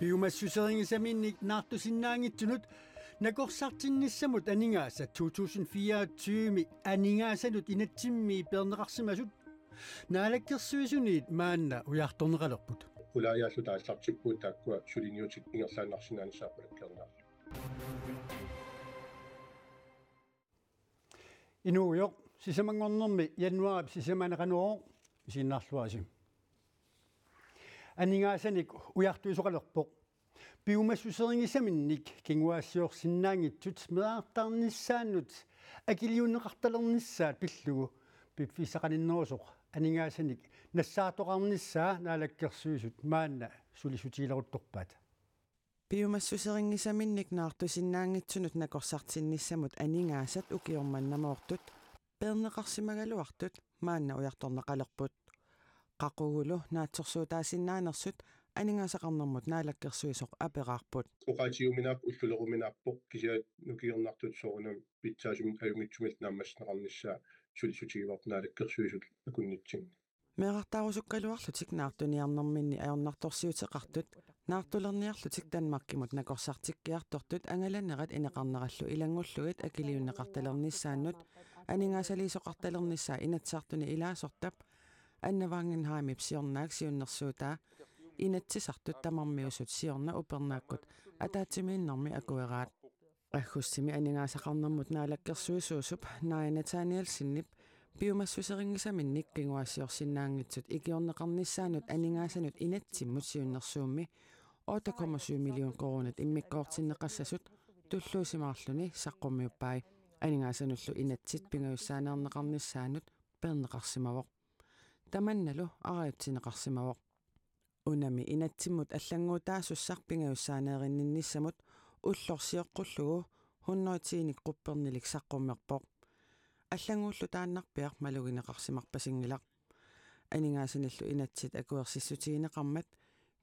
Biomassuseringsamiinnik naartusinnaangitsunut nakorsartinnissamut aningaasa 2024 mi aningaasanut inatsimmi pernerarsimasut naalakkersuisuniit maanna ujaartorneqalerput улааяаллу тааллартиккуу тааккуа сулиниутик ингерлааннарсинаанисаарпалаккернаарлу инуйо сисамангорнэрми януарап сисаманеқануоқ исиннаарлуасим анигааsanik уяртуисоқалерпоқ пиумассусерингисаминник кингуаассиорсиннаангитсут меартарниссааннут акилиуннеқарталерниссаат пиллугу пиффисақаниннерусоқ анигааsanik нассаатоқарниссаа наалаккерсуисут маанна сулисутиилерутторпаат пиумассусерингисаминник наартусиннаангитсунут накорсартинниссамут анингаасат укиорманнамаортут пернеқарсимагалуартут маанна уярторнеқалерпут qaqugulu naatsorsuutaassinnaanersut aningasaqarnermut naalakkersuisoq aperarput uqatiuminaq ulluleruminarpoq kisiat nukiernartut sorunum pitsaasum ajungitsumilt naammasneqarnissaa sulisutigivaq naalakkersuisut akunnitsin meeqartaarusukkaluarlut siknaartuniarnerminni ajornartorsiuteqartut naartulerniarlutik tanmakkimut nakorsartikkiartortut angalanneqat ineqarnerallu ilangulluit akiliunneqartalernissaannut aningasaliisoqartalernissaa inatsaartuni ilaasortap enne vangen heimib sionnek sünnas sõda inet siis sahtud tema meusud sionne upõnnekud et et siin minna meie koera rehkustime mut asja kanna muud näile kes süüsusub näen et see neil sünnib Piumessuse ringissä minne kengoasi on sinne ängitsyt ikionna kannissa nyt eningäisen nyt inetsi mut syynnä summi. Oota koma syy miljoon koonet imme koht sinne kanssa sut tyhlyysi mahtuni sakko myypäi. Eningäisen nyt su inetsit pingöissään kannissa nyt pennakassima таманналу араатсинеқарсимавоқ унами инатсиммут аллангуутаа суссарпингауссаанеериннинниссамут уллорсиэққуллугу хунноотииник қуппернилик саққуммерпоқ аллангууллу тааннарпиар малугинеқарсимарпасингилақ анингаасиналлу инатсит акуерсиссутигинеқармат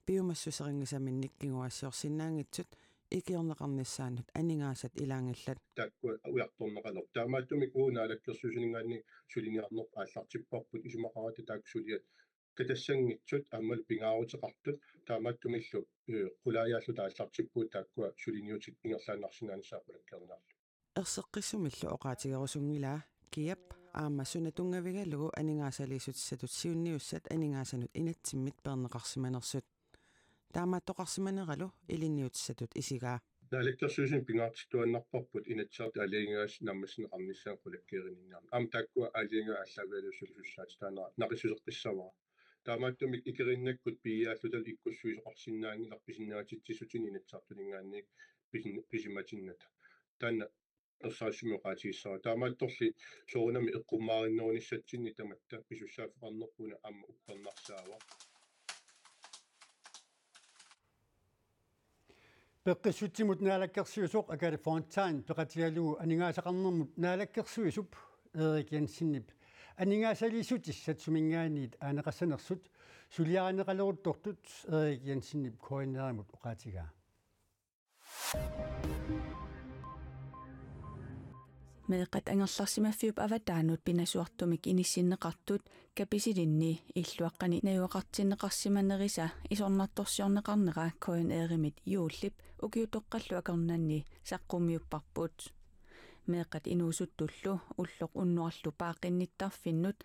пиумассусерингисаминниккигуассиорсинаангитсут икиорнеқарниссаанут анигаасат илаангаллат такку уярторнеқанер таамааттумик уунаалаккерсусинингаанни сулиниарнер ааллартиппарпут исумақарата таак сулиат катассангитсут аммал пингаарутеқартут таамааттумиллу қулаяаллу э, тааллартиппуут тааккуа сулиниутик ингерлааннарсинаанисаа палаккернеарлу ерсеққиссумиллу оқаатигерусунгилаа киап аама сунатунгавигаллугу анигаасалиисутиссатут сиунниуссат анигаасанут инатсиммит пернеқарсиманерсут таамааттоқарсиманералу илинниутсатут исигаа тааликкерсуусимпингаартитуаннарпарпут инатсаа таалиингаас наммасинеқарниссаан қулаккеерининнаарна ам таккуа аалиингаа аллагаалуссулуссаат таана нақисусеққиссаваа таамааттумик икериннаккут пиааллутал иккуссуисоқарсиннаангиларписиннаатитсисутин инатсаартулингаанник писин писиматинната таана ерсаасимеқаатиссаа таамаатторли соорунами эққумаариннерунissatсинни таматта писуссаафеқарнерпуна аама уппернарсаава пеққиссутсимут наалаккерсуусоқ акали фонтайн пеқатиалуу анингаасақарнэрмут наалаккерсуисуп эрик янсиннип анингаасалисутис сатсумингааниит аанеқассанерсут сулиаринеқалеруттортут эрик янсиннип коинерамут оқаатигаа meeqat angerlarsimaffiup avataanut pinasuartumik inissinneqartut kapisilinni illuaqqani najuaqartinneqarsimanerisa isornartorsiorneqarnera coin eerimit juullip ukiutoqqallu akernanni saqqummiupparput meeqqat inuusuttullu ulluq unnuarlu paaqqinnittarfinnut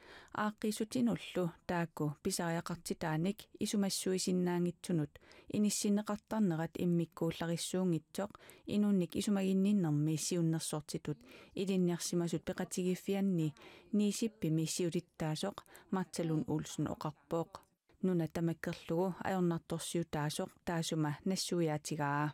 aaqqiisutinullu taakku pisariaqartitaanik isumassuisinnaangitsunut inissinneqartarnerat immikkuullarissuungitsoq inunnik isumaginninnermi siunnersortitut ilinniarsimasut peqatigiffianni niisippimi siulittaasoq martalun ulsun oqarpooq nuna tamakkerlugu ajornartorsiutaasoq taasuma nassuiaatigaa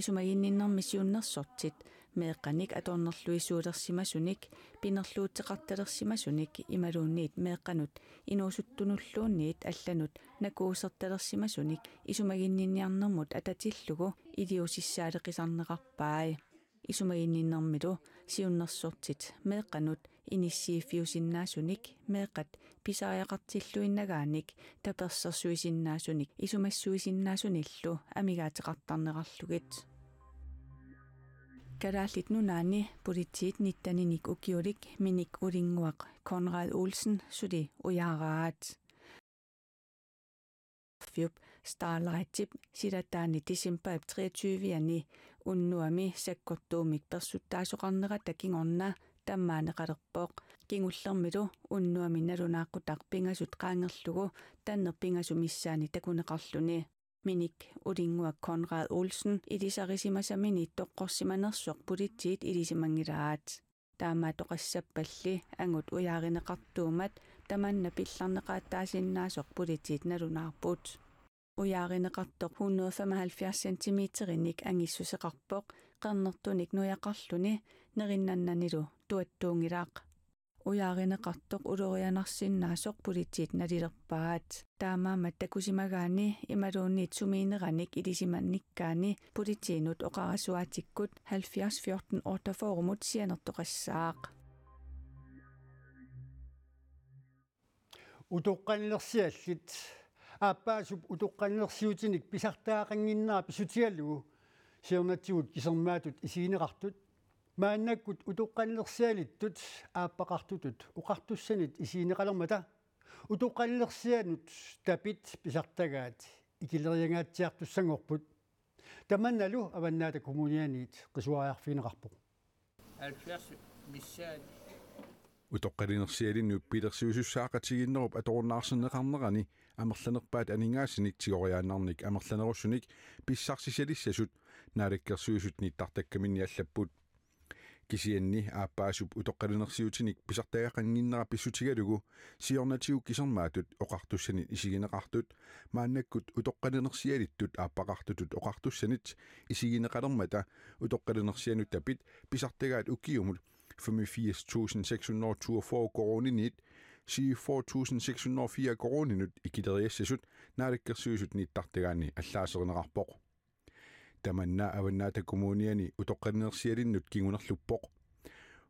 isumaginninnermi siunnersortit меэкъаник аторнерлуисуулерсимасуник пинерлуутеқарталерсимасуник ималуунниит меэкъанут инуусуттунуллуунниит алланут накуусерталерсимасуник исумагиннинниарнэрмут ататиллугу илиусиссаалеқисарнеқарпаай исумагинниннэрмилу сиуннэрсортит меэкъанут иниссииффиусиннаасуник меэкъат писааяқартиллуиннагааник таперсэрсуисиннаасуник исумассуисиннаасуниллу амигаатеқартарнерарлугит Kadallit-nunaani politiit nittaninik ukiulik minik ulinguaq Konrad Olsen sudi ujaraat. Fjup starlajtip sidataani disimpäib 23-ani unnuami sakkottuumik persuttaasoqarnera takingorna таммаанеқалерпооқ кингуллермилу уннуами налунааққутар пингасут қаангерлугу таннер пингасу миссаани такунеқарлуни minik udingua Konrad Olsen idisarissima samini toqqorsimanersuq pulittiit ilisimangilaat taama toqassapalli angut ujaarineqartuumat tamanna pillarneqaattaasinnaasuq pulittiit nalunaarput ujaarineqartoq 175 cm innik angissuseqarpoq qernertunik nujaqarluni nerinnannanilu tuattuungilaaq уяаринеқартоқ улорианарсиннаасорпулитсиит налилерпаат таамаама такусимагаани ималуунни сумиинераник илисиманниккаани пулитсиинут оқарасуаатиккут 7014 ортафорумут сианертоқассаақ утоққаннерсиаллит ааппаасуп утоққаннерсиутиник писартаақангиннаа писутиалугу сиернатсигут кисермаатут исигинеқартут мааннаккут утоққаллерсиалиттут ааппақартутут уқартуссанит исиинеқалермата утоққаллерсианут тапит писартагаат икилериангаатсиартуссангорпут таманналу аваннаата коммунианиит қисуариарфинеқарпоқ алфиарсу миссаани утоққалинерсиалинну пилерсиусуссаақатигиннеруп аторунаарсиннеқарнерани амерланерпаат анингаасиник тигориаанарник амерланеруссуник писсарсисалиссасут наалаккерсуисут ниттартаккаминни аллаппут kisienni aapaasup utoqqalinersiutinik pisartagaqanginnera pissutigalugu siornatiu kisermaatut oqartussanit isigineqartut maannakkut utoqqalinersialittut aapaqartutut oqartussanit isigineqalermata utoqqalinersianuttapit pisartagaat ukkiumul 85642 koroninit si 4604 koroninut ikiteriassasut naalikkersiusut niittartagaanni allaaserineqarpoq таманна аваннаата коммуниани утоққиннерсиалиннут кигунерлуппоқ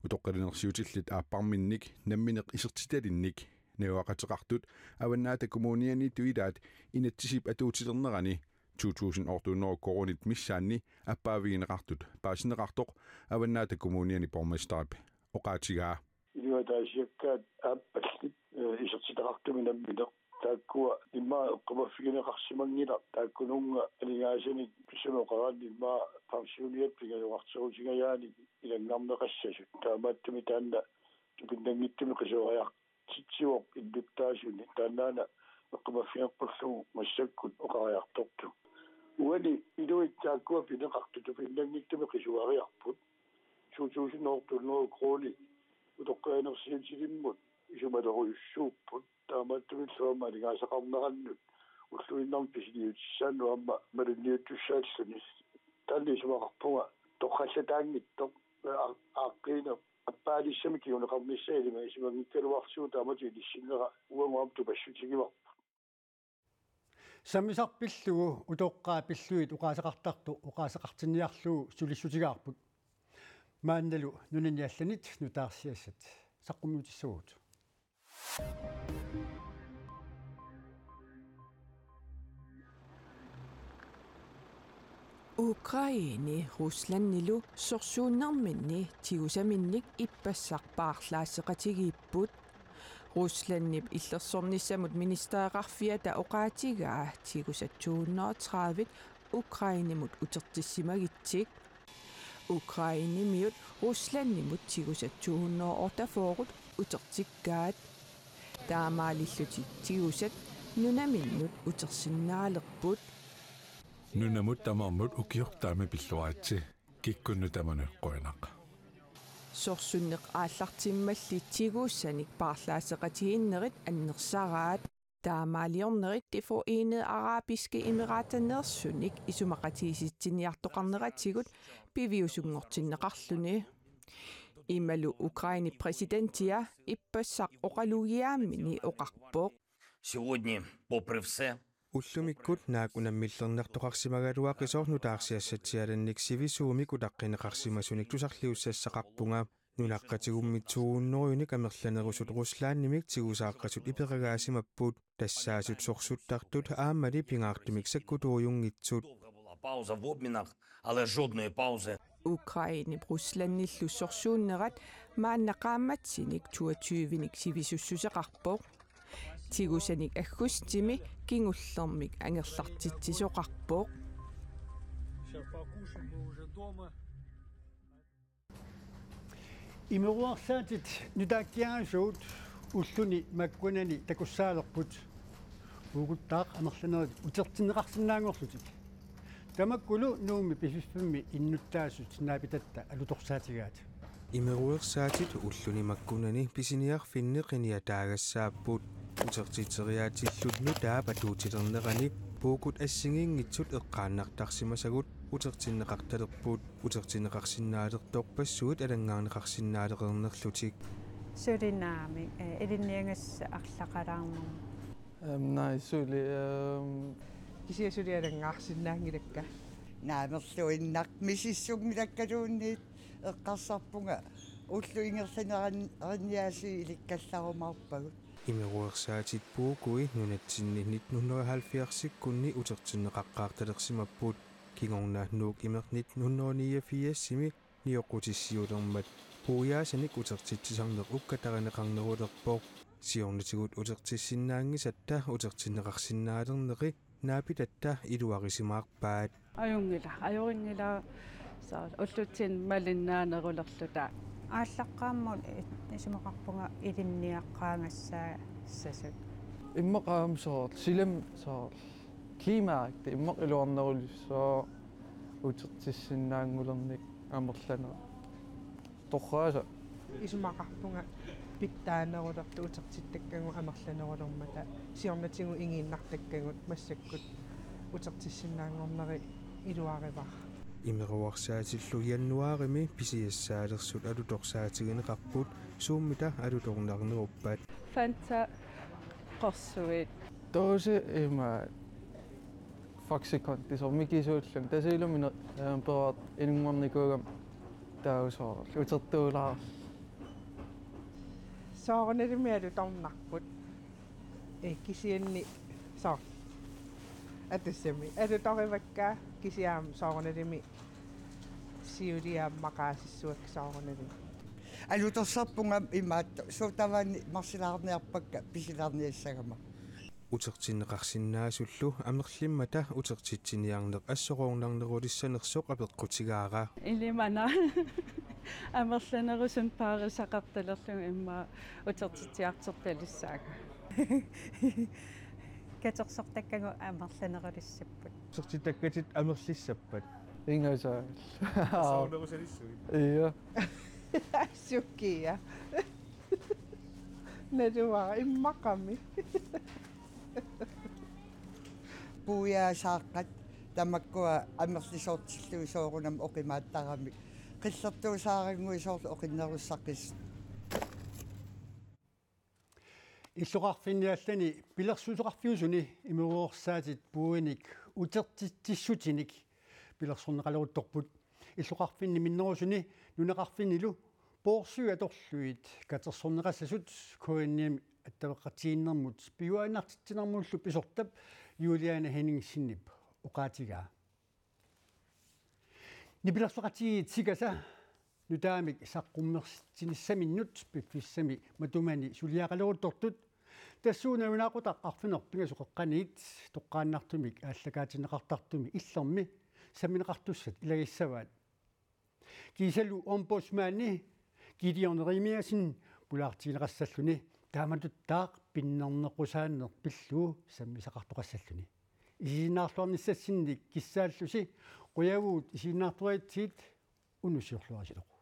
утоққиннерсиутиллит ааппарминник намминеқ исертиталинник наваақатеқартут аваннаата коммуниани туилаат инатсисип атуутилернерани 2800 коронит миссаанни аппаавигинеқартут паасинеқартоқ аваннаата коммуниани пормастарп оқаатигаа илуатаасиаккаат ааппаллит э, исертитақартуминамминеқ t a a k a d imma k u m a f i k i n a qarsimangila t a k u n u n g a aligaasinik p i s i n o q a r a d imma parsiuniat p i g a j u a r t i r u s i g a y a a n i i l a n g a m n a k a s s a s u t t a a m a t t u m i t a n d a tupindangittumi k a s h u a y i a c t i c s i u q i n d u k t a s h u n i t a n n a a n a k u m a f i g a q q u l l u u m a s h a k k u o k a r i a r t o k t u w a n i i d o i t a k u w a p i n e k a r t u tupindangittumi k a s h u a y a r p u t 2000 nortunnoo k o n i u t o k q a a n e r s h i m s i l i m m u t i u m a d e r o y s h u p p u t тааматтуиллуа малигаасақарнераннут уллуиннэрм писилиутсаан уамма малинниуттуссааллуни таллисуақарпуга тоққаллатаангитто аақкиина аппаалиссами киунеқарниссаалима исимагиккалуарсуу таамати лиссиннера уангуамту пассутигивар саммисарпиллугу утоққаапиллуит уқаасақартарту уқаасақартинниарлуу сулиссутигаарпут маанналу нуниниалланит нутаарсиассат саққумиутиссагут Thank you. Ukraine, Rusland nilu, sorsu nærmene, tiusa minnik i basak barlase rettig i bud. Rusland nip iller som nisse mod minister Rafia da uratiga, tiusa 230, Ukraine mod utertisimagittik. Ukraine mod Rusland mod tiusa 208 forud, utertigat. Der er meget lille til tiusa, nu er minnet utertisimagittik нунамут тамармут укиор таами пиллуаатси киккунну таману қуинақ сорсуннеқ ааллартиммалли тигууссаник парлаасеқатигиннерит аннерсараат таамаалиорнерит де forenede arabiske emirater нерсуник исумақатигиситсиниартоқарнератигут пивиусунгортиннеқарлуни ималу украини президентия иппассақ оқалугиааммини оқарпоқ Сегодня, попри все, уллумиккут наакунаммиллернэртоқарсимагалуаа қисоорнутаарсиассатсиаланник сивисуумику таққинеқарсимасуник тусарлиуссассақарпунга нунаққатигуммитсуунноруйни камерланерусут руслааннимик тигусааққасут иперагаасимаппут тассаасут сорсуттартут ааммали пингаартумик саккутууйунгитсут пауза в обменах але жодної паузи Украине Русланниллуссорсууннерат мааннақааматсиник 22-ник сивисуссусеқарпоқ тигусаник аггус тими кингуллэрмик ангерлартитсисоқарпоо имеруарсаатит нутааккиарасуут уллуни маккунани такуссаалерпут уугуттаақ амерланерит утертинеқарсинаангорлутик тамаккулу нууми писуссумми иннуттаасут наапитатта алуторсаатигаат имеруерсаатит уллуни маккунани писиниар финне қиниа таагассааппут утерtitсериаатиллунну таапатуутилернерани пуукут ассигиингитсут эққааннартарсимасагут утертиннеқарталерпуут утертиннеқарсинаалертоқ пассуут алангаарнеқарсинаалеқернерлутик сулинаами илинниангасса арлақалаарму амнай сули кисиасули алангаарсинаангилакка наамерлуиннақ мисиссугмилаккалуунниит эққарсарпунга уллу ингерланераниааси иликкалларумаарпагут имеруерсаатиппуукуи нунатсинни 1970-сиккунни утерсиннеқаққаарталерсимаппуут кигорнааннуук имер 1989-сими ниоқутиссиулермат пуяасаник утертитсисарнеқ уккатаринеқарнерулерпоқ сиорнатигут утертиссиннаангисатта утертиннеқарсиннаалернери наапитатта илуарисимаарпаат аюнгила аюрингила саа уллутсин малиннаанерулерлута ааллаққааммут э, исумақарпунга илинниаққаангассаа сасут иммақаам соорл силам соорл кимаарт иммақ илуарнерулиссоо утертиссиннаангулерник амерланера торрааса исумақарпунга питтаанерулерту утертиттаккагу амерланерулермата сиорнатигу ингииннартаккагут массаккут утертиссиннаангорнери илуариваа имеруарсаатиллу яннуарими писиассаалерсут алуторсаатигинеқарпут сууммита алуторнарнеруппаат фанта қорсуит тоже има факсикон тисормикисууллун тасилумина перат ингуарникуугам таусоор лутертуулаар соорнелми алуторнарпут э, э кисианни соор атассами атуторивакка кисиаам соорнелими сиулиааммакаасиссуак соорнелими алутерсарпунга имаат суутаваани марсилаарниарпакка писилаарниассагама утертиннеқарсинаасуллу амерлиммата утертитсиниарнеқ ассоруорнарнерулиссанерсоқ апеққутигаара илимана амерланерусун паарисақарталерлуг имма утертитиартерталиссаага катерсортаккагу амерланерилиссаппут сертитаккатит амерлиссаппат ингасаа саунерусалиссуи иа суккия нэрва иммаками буя шааққат тамаккуа амерлисоортиллуи соорунам оқимааттарамик қиллертуусаарингуи соорлу оқиннеруссаққис иллоқарфинниаллани пилерсулеқарфиусуни имуоорсаатит пуиник утертитсутиник пилерсорнеқалерутторпут иллоқарфинни миннерусуни нунеқарфиннилу поорсуа торлуит катерсорнеқассасут коинниами аттавеққатииннэрмут пиуаинартитсинэрмуллу писортап юлиана хеннингсиннип оқаатигаа нипилерсоқати тигаса нутаамик саққуммерситсинссаминнут пиффиссами матумани сулиақалеруттортут тассуунарунаақутаққарфинер пигасоқеққаниит тоққааннартумик ааллакаатинеқартартуми иллерми самминеқартуссат илагиссаваат кисалу омбусмаани гидионеримиасин пулаартинеқассаллуни тааматуттаақ пиннернеқусааннер пиллуу саммисақартоқассаллуни исинаарлуарниссассинник киссааллуси қуявуут исинаартуаитсиит унусиорлуарисилоқу